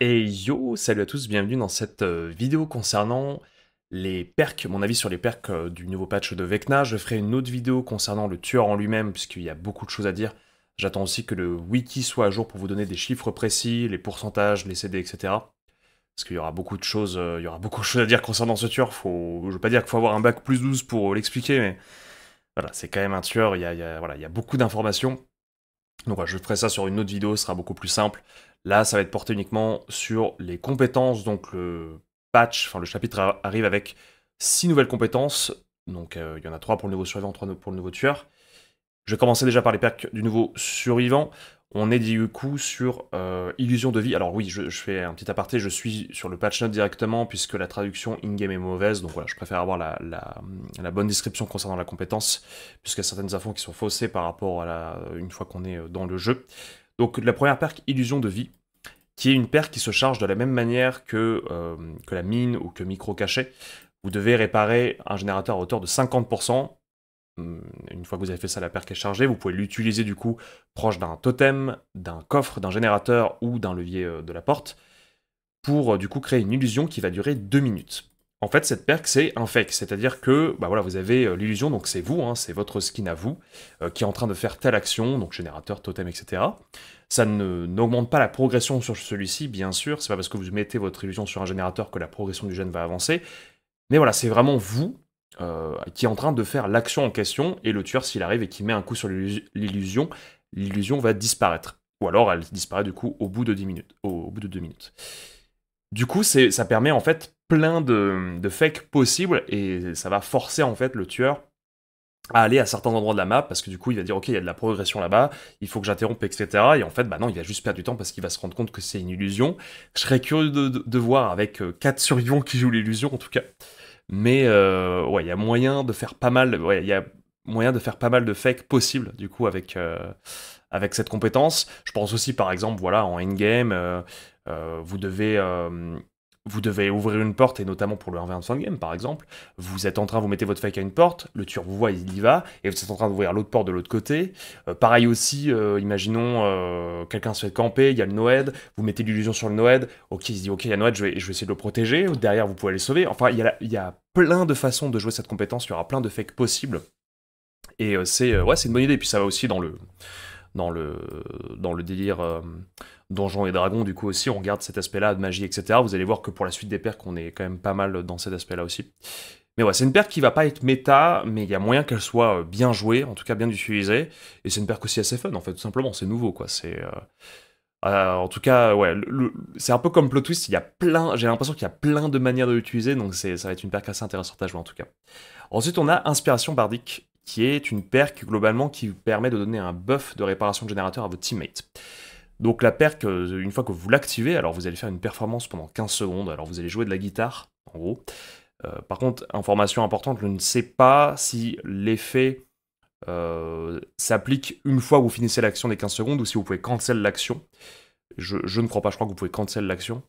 Et yo, salut à tous, bienvenue dans cette euh, vidéo concernant les perks, mon avis sur les perks euh, du nouveau patch de Vecna. Je ferai une autre vidéo concernant le tueur en lui-même, puisqu'il y a beaucoup de choses à dire. J'attends aussi que le wiki soit à jour pour vous donner des chiffres précis, les pourcentages, les CD, etc. Parce qu'il y aura beaucoup de choses, euh, il y aura beaucoup de choses à dire concernant ce tueur. Faut, je veux pas dire qu'il faut avoir un bac plus 12 pour l'expliquer, mais voilà, c'est quand même un tueur. voilà, il y a beaucoup d'informations. Donc voilà, je ferai ça sur une autre vidéo, ce sera beaucoup plus simple. Là, ça va être porté uniquement sur les compétences. Donc le patch, enfin le chapitre arrive avec six nouvelles compétences. Donc euh, il y en a trois pour le nouveau survivant, trois pour le nouveau tueur. Je vais commencer déjà par les perks du nouveau survivant. On est du coup sur euh, Illusion de vie. Alors oui, je, fais un petit aparté, je suis sur le patch note directement puisque la traduction in-game est mauvaise, donc voilà, je préfère avoir la, bonne description concernant la compétence, puisqu'il y a certaines infos qui sont faussées par rapport à la, une fois qu'on est dans le jeu. Donc la première perque, Illusion de vie, qui est une perque qui se charge de la même manière que, euh, que la mine ou que micro cachet. Vous devez réparer un générateur à hauteur de 50%, Hmm, une fois que vous avez fait ça, la perque est chargée. Vous pouvez l'utiliser du coup proche d'un totem, d'un coffre, d'un générateur ou d'un levier euh, de la porte pour euh, du coup créer une illusion qui va durer 2 minutes. En fait, cette perque, c'est un fake, c'est-à-dire que bah voilà, vous avez euh, l'illusion, donc c'est vous, hein, c'est votre skin à vous, qui est en train de faire telle action, donc générateur, totem, etc. Ça n'augmente pas la progression sur celui-ci, bien sûr, c'est pas parce que vous mettez votre illusion sur un générateur que la progression du gène va avancer, mais voilà, c'est vraiment vous euh, qui est en train de faire l'action en question, et le tueur, s'il arrive et qu'il met un coup sur l'illusion, l'illusion va disparaître. Ou alors elle disparaît du coup au bout de 10 minutes, au, bout de 2 minutes. Du coup, ça permet en fait plein de, fakes possibles, et ça va forcer en fait le tueur à aller à certains endroits de la map parce que du coup il va dire ok il y a de la progression là-bas, il faut que j'interrompe etc. Et en fait bah non il va juste perdre du temps parce qu'il va se rendre compte que c'est une illusion. Je serais curieux de, voir avec euh, quatre survivants qui jouent l'illusion en tout cas. Mais euh, ouais, il y a moyen de faire pas mal. y a moyen de faire pas mal de fakes possibles du coup avec euh, avec cette compétence. Je pense aussi par exemple voilà en endgame, game euh, vous devez vous devez ouvrir une porte, et notamment pour le 1 v game par exemple, vous êtes en train, vous mettez votre fake à une porte, le tueur vous voit, il y va, et vous êtes en train d'ouvrir l'autre porte de l'autre côté. Euh, pareil aussi, euh, imaginons, euh, quelqu'un se fait camper, il y a le Noed, vous mettez l'illusion sur le Noed, ok, il se dit, ok, il y a Noed, je vais, je vais essayer de le protéger, derrière vous pouvez le sauver. Enfin, il y, a, il y plein de façons de jouer cette compétence, il y aura plein de fakes possibles. Et c'est ouais, c'est une bonne idée, et puis ça va aussi dans le, dans le, dans le délire Donjons et Dragons, du coup aussi, on regarde cet aspect-là de magie, etc. Vous allez voir que pour la suite des perks, on est quand même pas mal dans cet aspect-là aussi. Mais ouais, c'est une paire qui va pas être méta, mais il y a moyen qu'elle soit euh, bien jouée, en tout cas bien utilisée. Et c'est une qui aussi assez fun, en fait, tout simplement. C'est nouveau, quoi. C'est. Euh, euh, en tout cas, ouais, c'est un peu comme Plot Twist, il y a plein, j'ai l'impression qu'il y a plein de manières de l'utiliser, donc ça va être une perque assez intéressante à jouer en tout cas. Ensuite, on a Inspiration Bardic, qui est une qui globalement qui permet de donner un buff de réparation de générateur à vos teammates. Donc la perque, euh, une fois que vous l'activez, alors vous allez faire une performance pendant 15 secondes, alors vous allez jouer de la guitare, en gros. Euh, par contre, information importante, je ne sais pas si l'effet euh, s'applique une fois que vous finissez l'action des 15 secondes ou si vous pouvez cancel l'action. Je, ne crois pas, je crois que vous pouvez cancel l'action.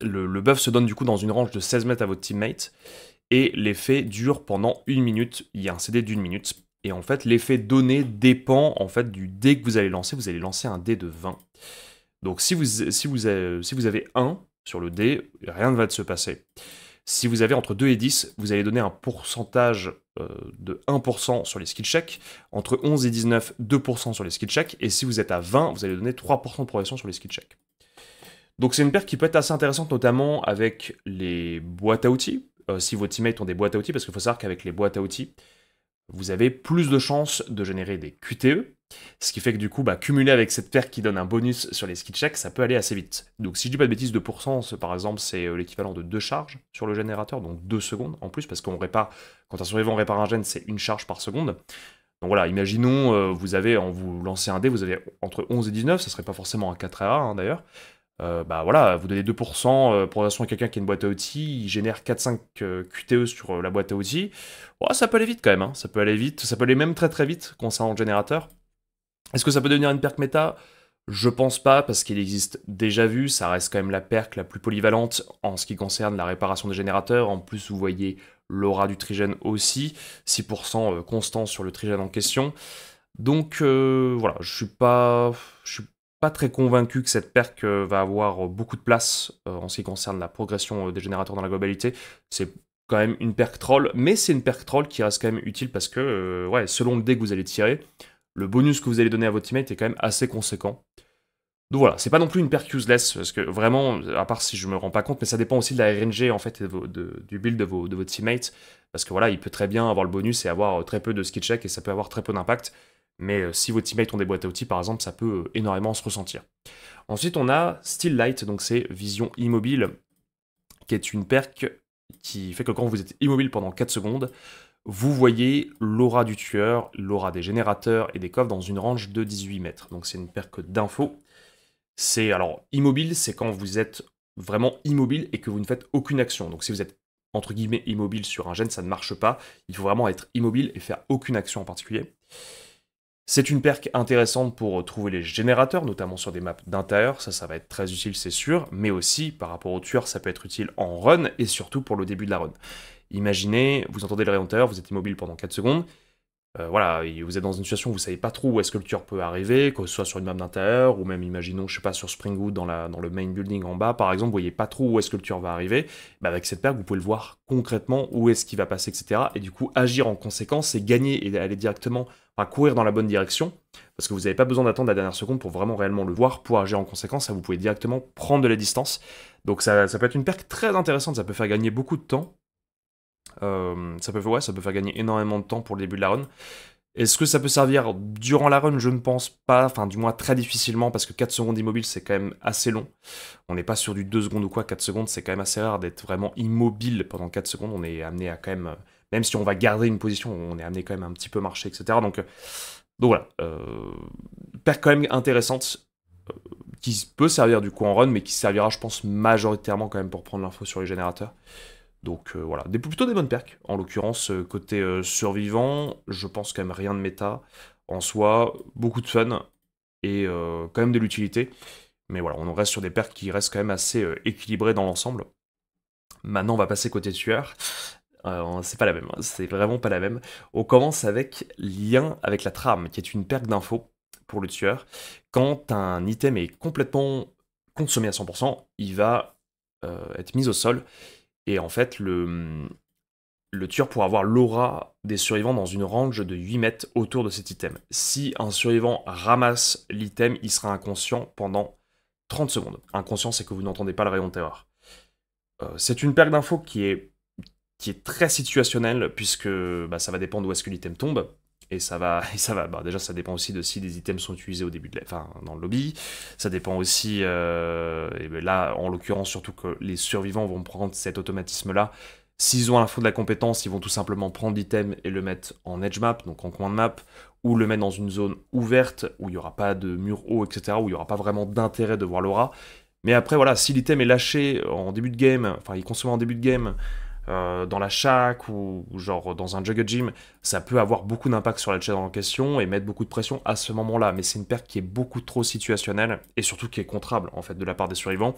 Le, le, buff se donne du coup dans une range de 16 mètres à votre teammate et l'effet dure pendant une minute. Il y a un CD d'une minute et en fait, l'effet donné dépend en fait du dé que vous allez lancer. Vous allez lancer un dé de 20. Donc si vous, si vous, avez, euh, si vous avez 1 sur le dé, rien ne va se passer. Si vous avez entre 2 et 10, vous allez donner un pourcentage euh, de 1% sur les skill checks. Entre 11 et 19, 2% sur les skill checks. Et si vous êtes à 20, vous allez donner 3% de progression sur les skill checks. Donc c'est une paire qui peut être assez intéressante, notamment avec les boîtes à outils. Euh, si vos teammates ont des boîtes à outils, parce qu'il faut savoir qu'avec les boîtes à outils, vous avez plus de chances de générer des QTE, ce qui fait que du coup, bah, cumulé avec cette paire qui donne un bonus sur les skill checks, ça peut aller assez vite. Donc si je dis pas de bêtises, 2%, par exemple, c'est euh, l'équivalent de deux charges sur le générateur, donc 2 secondes en plus, parce qu'on répare, quand un survivant répare un gène, c'est une charge par seconde. Donc voilà, imaginons, euh, vous avez, en vous lancez un dé, vous avez entre 11 et 19, ça serait pas forcément un 4 à hein, d'ailleurs, euh, bah voilà, vous donnez 2% pour l'instant à euh, quelqu'un qui a une boîte à outils, il génère 4-5 euh, QTE sur la boîte à outils. Oh, ça peut aller vite quand même, hein. ça peut aller vite, ça peut aller même très très vite concernant le générateur. Est-ce que ça peut devenir une perk méta Je pense pas, parce qu'il existe déjà vu, ça reste quand même la perk la plus polyvalente en ce qui concerne la réparation des générateurs. En plus, vous voyez l'aura du trigène aussi, 6% constant sur le trigène en question. Donc voilà, je suis pas. Je suis pas très convaincu que cette perk euh, va avoir euh, beaucoup de place euh, en ce qui concerne la progression des générateurs dans la globalité. C'est quand même une perk troll, mais c'est une perk troll qui reste quand même utile parce que, ouais, selon le dé que vous allez tirer, le bonus que vous allez donner à votre teammate est quand même assez conséquent. Donc voilà, c'est pas non plus une perk useless, parce que vraiment, à part si je me rends pas compte, mais ça dépend aussi de la RNG en fait du build de vos, de vos teammates, parce que voilà, il peut très bien avoir le bonus et avoir très peu de skill check et ça peut avoir très peu d'impact. Mais euh, si vos teammates ont des boîtes à outils, par exemple, ça peut euh, énormément se ressentir. Ensuite, on a Still Light, donc c'est Vision Immobile, qui est une perque qui fait que quand vous êtes immobile pendant 4 secondes, vous voyez l'aura du tueur, l'aura des générateurs et des coffres dans une range de 18 mètres. Donc c'est une perque d'info. C'est alors immobile, c'est quand vous êtes vraiment immobile et que vous ne faites aucune action. Donc si vous êtes entre guillemets immobile sur un gène, ça ne marche pas. Il faut vraiment être immobile et faire aucune action en particulier. C'est une perque intéressante pour euh, trouver les générateurs, notamment sur des maps d'intérieur, ça ça va être très utile c'est sûr, mais aussi par rapport au tueur ça peut être utile en run et surtout pour le début de la run. Imaginez, vous entendez le rayonteur, vous êtes immobile pendant 4 secondes, euh, voilà, vous êtes dans une situation où vous savez pas trop où est-ce que le tueur peut arriver, que ce soit sur une map d'intérieur ou même imaginons, je sais pas, sur Springwood dans, le main building en bas par exemple, vous voyez pas trop où est-ce que le tueur va arriver, bah avec cette perque vous pouvez le voir concrètement où est-ce qu'il va passer, etc. Et du coup agir en conséquence c'est gagner et aller directement, enfin courir dans la bonne direction, parce que vous n'avez pas besoin d'attendre la dernière seconde pour vraiment réellement le voir, pour agir en conséquence, ça vous pouvez directement prendre de la distance. Donc ça, ça peut être une perque très intéressante, ça peut faire gagner beaucoup de temps euh, ça, peut, ça peut faire gagner énormément de temps pour le début de la run. Est-ce que ça peut servir durant la run Je ne pense pas, enfin du moins très difficilement, parce que 4 secondes immobile c'est quand même assez long. On n'est pas sur du 2 secondes ou quoi, 4 secondes c'est quand même assez rare d'être vraiment immobile pendant 4 secondes. On est amené à quand même, même si on va garder une position, on est amené quand même un petit peu marcher, etc. Donc, euh, donc voilà, euh, quand même intéressante, euh, qui peut servir du coup en run, mais qui servira je pense majoritairement quand même pour prendre l'info sur les générateurs. Donc euh, voilà, des, plutôt des bonnes perks. En l'occurrence, euh, côté euh, survivant, je pense quand même rien de méta. En soi, beaucoup de fun et quand même de l'utilité. Mais voilà, on reste sur des perks qui restent quand même assez équilibrées dans l'ensemble. Maintenant, on va passer côté tueur. c'est pas la même, hein. c'est vraiment pas la même. On commence avec lien avec la trame, qui est une perque d'info pour le tueur. Quand un item est complètement consommé à 100%, il va être mis au sol et en fait, le, le tueur pourra avoir l'aura des survivants dans une range de 8 mètres autour de cet item. Si un survivant ramasse l'item, il sera inconscient pendant 30 secondes. Inconscient, c'est que vous n'entendez pas le rayon de terreur. Euh, c'est une perte d'infos qui est, qui est très situationnelle, puisque bah, ça va dépendre où est-ce que l'item tombe. Et ça va, et ça va. Bah, déjà, ça dépend aussi de si des items sont utilisés au début de la, enfin, dans le lobby. Ça dépend aussi, euh, et ben là, en l'occurrence, surtout que les survivants vont prendre cet automatisme-là. S'ils ont l'info de la compétence, ils vont tout simplement prendre l'item et le mettre en edge map, donc en coin de map, ou le mettre dans une zone ouverte où il n'y aura pas de mur haut, etc., où il n'y aura pas vraiment d'intérêt de voir l'aura. Mais après, voilà, si l'item est lâché en début de game, enfin, il consomme en début de game, euh, dans la shack ou, genre dans un jugger Gym, ça peut avoir beaucoup d'impact sur la chaîne en question et mettre beaucoup de pression à ce moment-là. Mais c'est une perte qui est beaucoup trop situationnelle et surtout qui est contrable en fait de la part des survivants,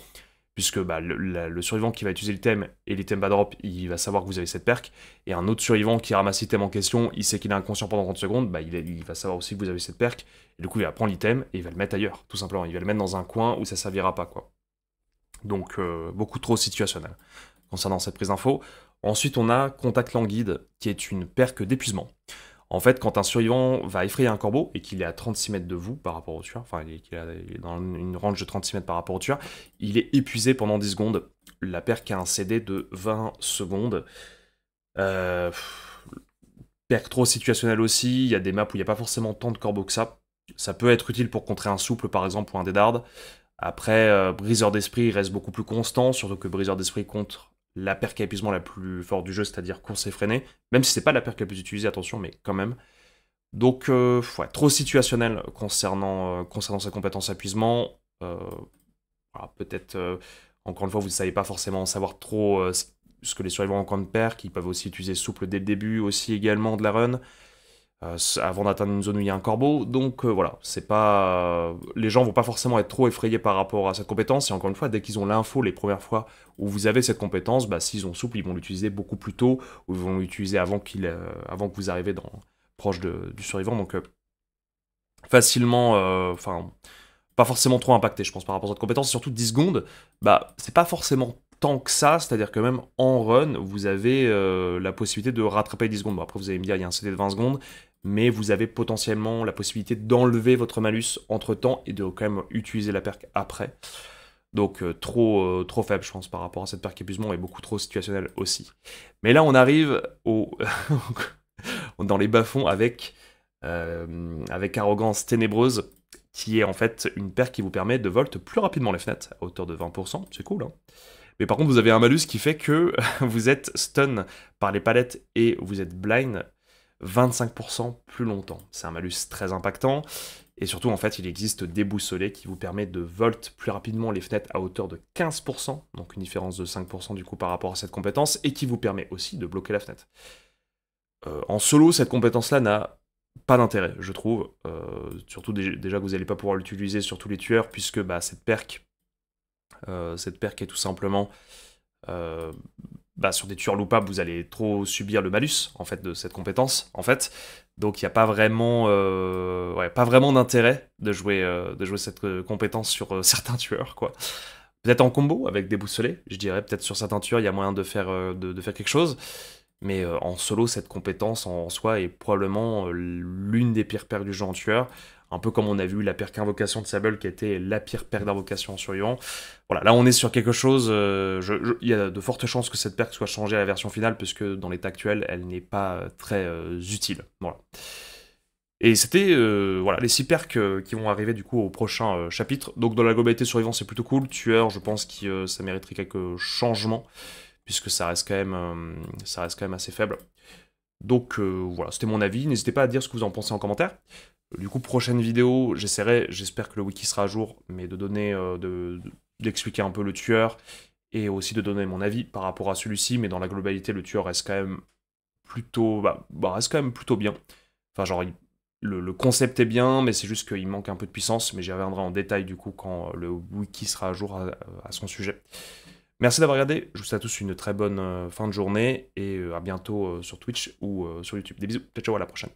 puisque bah, le, survivant qui va utiliser le thème et l'item thèmes drop, il va savoir que vous avez cette perque, et un autre survivant qui ramasse l'item en question, il sait qu'il est inconscient pendant 30 secondes, bah, il, va savoir aussi que vous avez cette perque, et du coup il va prendre l'item et il va le mettre ailleurs, tout simplement. Il va le mettre dans un coin où ça servira pas quoi. Donc euh, beaucoup trop situationnel concernant cette prise d'info. Ensuite, on a Contact Languide, qui est une perque d'épuisement. En fait, quand un survivant va effrayer un corbeau et qu'il est à 36 mètres de vous par rapport au tueur, enfin, il est dans une range de 36 mètres par rapport au tueur, il est épuisé pendant 10 secondes. La perque a un CD de 20 secondes. Euh, perque trop situationnelle aussi, il y a des maps où il n'y a pas forcément tant de corbeaux que ça. Ça peut être utile pour contrer un souple, par exemple, ou un dédard. Après, euh, Briseur d'Esprit reste beaucoup plus constant, surtout que Briseur d'Esprit contre la perque à épuisement la plus forte du jeu, c'est-à-dire course freiné, même si c'est pas la perque la plus utilisée, attention, mais quand même. Donc, euh, trop situationnel concernant, euh, concernant sa compétence épuisement. Euh, peut-être, encore une fois, vous ne savez pas forcément savoir trop ce que les survivants ont en camp de paire, qu'ils peuvent aussi utiliser souple dès le début, aussi également de la run. Euh, avant d'atteindre une zone où il y a un corbeau. Donc euh, voilà, c'est pas. Les gens vont pas forcément être trop effrayés par rapport à cette compétence. Et encore une fois, dès qu'ils ont l'info les premières fois où vous avez cette compétence, bah, s'ils ont souple, ils vont l'utiliser beaucoup plus tôt ou ils vont l'utiliser avant, qu'il, euh, avant que vous arrivez dans, proche du survivant. Donc facilement. Enfin. pas forcément trop impacté, je pense, par rapport à cette compétence, surtout 10 secondes, bah, c'est pas forcément tant que ça, c'est-à-dire que même en run, vous avez la possibilité de rattraper 10 secondes. Bon, après, vous allez me dire, il y a un CD de 20 secondes, mais vous avez potentiellement la possibilité d'enlever votre malus entre temps et de quand même utiliser la perque après. Donc euh, trop, euh, trop faible, je pense, par rapport à cette perque épuisement et beaucoup trop situationnelle aussi. Mais là, on arrive au dans les bas-fonds avec, euh, avec Arrogance Ténébreuse, qui est en fait une perque qui vous permet de volt plus rapidement les fenêtres, à hauteur de 20%, c'est cool. Hein. mais par contre, vous avez un malus qui fait que vous êtes stun par les palettes et vous êtes blind 25% plus longtemps. C'est un malus très impactant. Et surtout, en fait, il existe des boussolets qui vous permettent de volt plus rapidement les fenêtres à hauteur de 15%, donc une différence de 5% du coup par rapport à cette compétence, et qui vous permet aussi de bloquer la fenêtre. Euh, en solo, cette compétence-là n'a pas d'intérêt, je trouve. Euh, surtout déjà que vous n'allez pas pouvoir l'utiliser sur tous les tueurs, puisque bah, cette perque euh, cette perk est tout simplement bah, sur des tueurs loupables, vous allez trop subir le malus en fait de cette compétence en fait. Donc il n'y a pas vraiment, euh, pas vraiment d'intérêt de jouer, euh, de jouer cette euh, compétence sur certains tueurs quoi. Peut-être en combo avec des boussolets, je dirais. Peut-être sur certains tueurs, il y a moyen de faire, de, faire quelque chose. Mais en solo, cette compétence en, soi est probablement l'une des pires paires du jeu en tueur un peu comme on a vu la perque invocation de Sable qui était la pire perque d'invocation sur survivant. Voilà, là on est sur quelque chose, euh, il y a de fortes chances que cette perque soit changée à la version finale, puisque dans l'état actuel, elle n'est pas euh, très euh, utile. Voilà. Et c'était voilà les 6 perks qui vont arriver du coup au prochain chapitre. Donc dans la globalité survivant c'est plutôt cool. Tueur je pense que ça mériterait quelques changements puisque ça reste quand même ça reste quand même assez faible. Donc voilà c'était mon avis. N'hésitez pas à dire ce que vous en pensez en commentaire. Du coup, prochaine vidéo, j'essaierai, j'espère que le wiki sera à jour, mais de donner, euh, d'expliquer un peu le tueur et aussi de donner mon avis par rapport à celui-ci. Mais dans la globalité, le tueur reste quand même plutôt, bah, bah, reste quand même plutôt bien. Enfin, genre, le, concept est bien, mais c'est juste qu'il manque un peu de puissance. Mais j'y reviendrai en détail du coup quand euh, le wiki sera à jour à, son sujet. Merci d'avoir regardé. Je vous souhaite à tous une très bonne euh, fin de journée et à bientôt sur Twitch ou sur YouTube. Des bisous. ciao, à la prochaine.